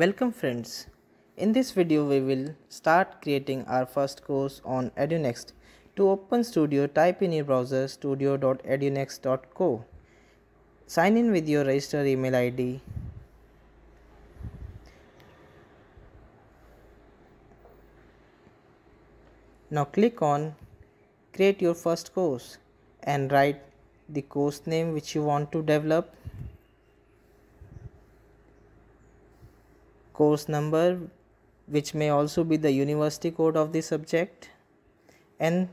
Welcome friends. In this video we will start creating our first course on EduNext. To open Studio type in your browser studio.edunext.co. Sign in with your registered email ID. Now click on create your first course and write the course name which you want to develop course number which may also be the university code of the subject and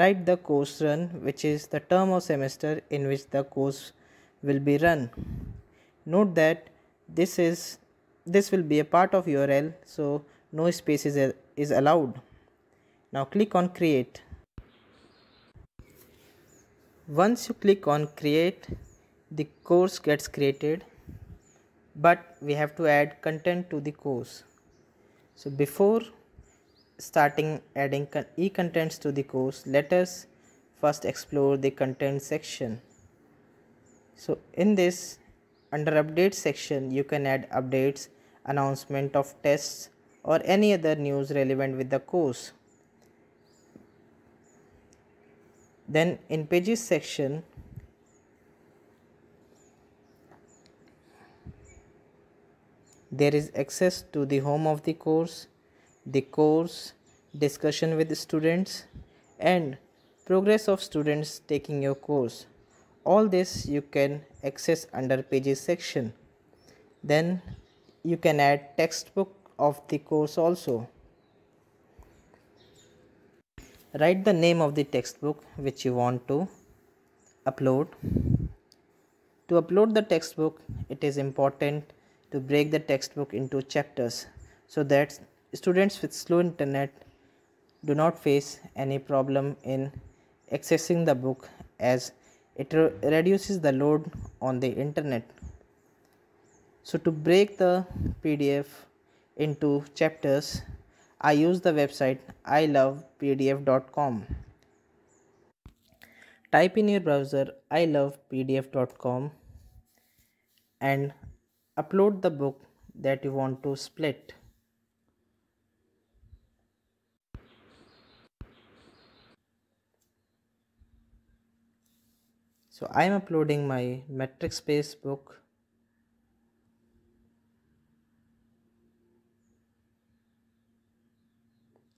write the course run which is the term or semester in which the course will be run note that this is this will be a part of url so no space is, is allowed now click on create once you click on create the course gets created but we have to add content to the course so before starting adding e-contents to the course let us first explore the content section so in this under update section you can add updates announcement of tests or any other news relevant with the course then in pages section There is access to the home of the course, the course, discussion with students and progress of students taking your course. All this you can access under pages section. Then you can add textbook of the course also. Write the name of the textbook which you want to upload. To upload the textbook, it is important to break the textbook into chapters so that students with slow internet do not face any problem in accessing the book as it reduces the load on the internet so to break the pdf into chapters i use the website ilovepdf.com type in your browser ilovepdf.com and upload the book that you want to split. So I am uploading my metric space book.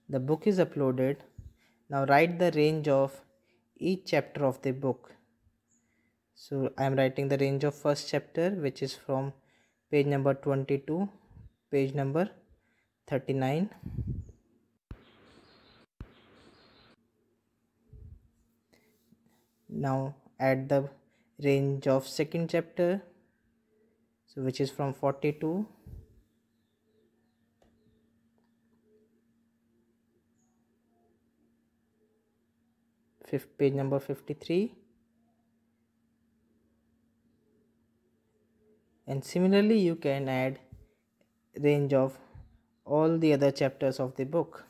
The book is uploaded. Now write the range of each chapter of the book. So I am writing the range of first chapter which is from page number 22 page number 39 now at the range of second chapter so which is from 42 fifth page number 53 and similarly you can add range of all the other chapters of the book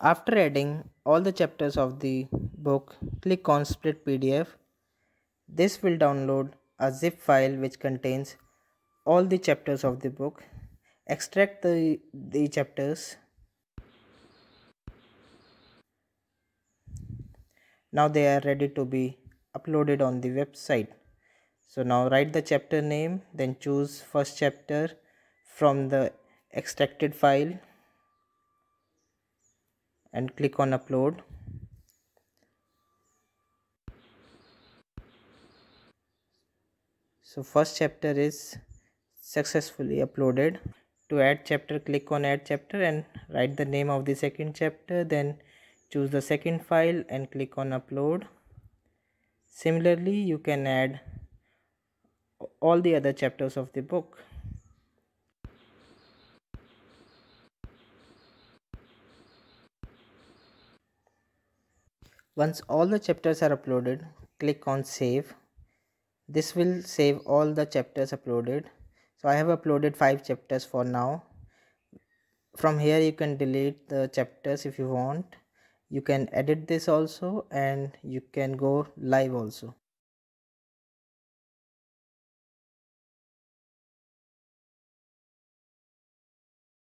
after adding all the chapters of the book click on split pdf this will download a zip file which contains all the chapters of the book extract the, the chapters now they are ready to be uploaded on the website so now write the chapter name then choose first chapter from the extracted file and click on upload so first chapter is successfully uploaded to add chapter click on add chapter and write the name of the second chapter then choose the second file and click on upload similarly you can add all the other chapters of the book once all the chapters are uploaded click on save this will save all the chapters uploaded so i have uploaded five chapters for now from here you can delete the chapters if you want you can edit this also and you can go live also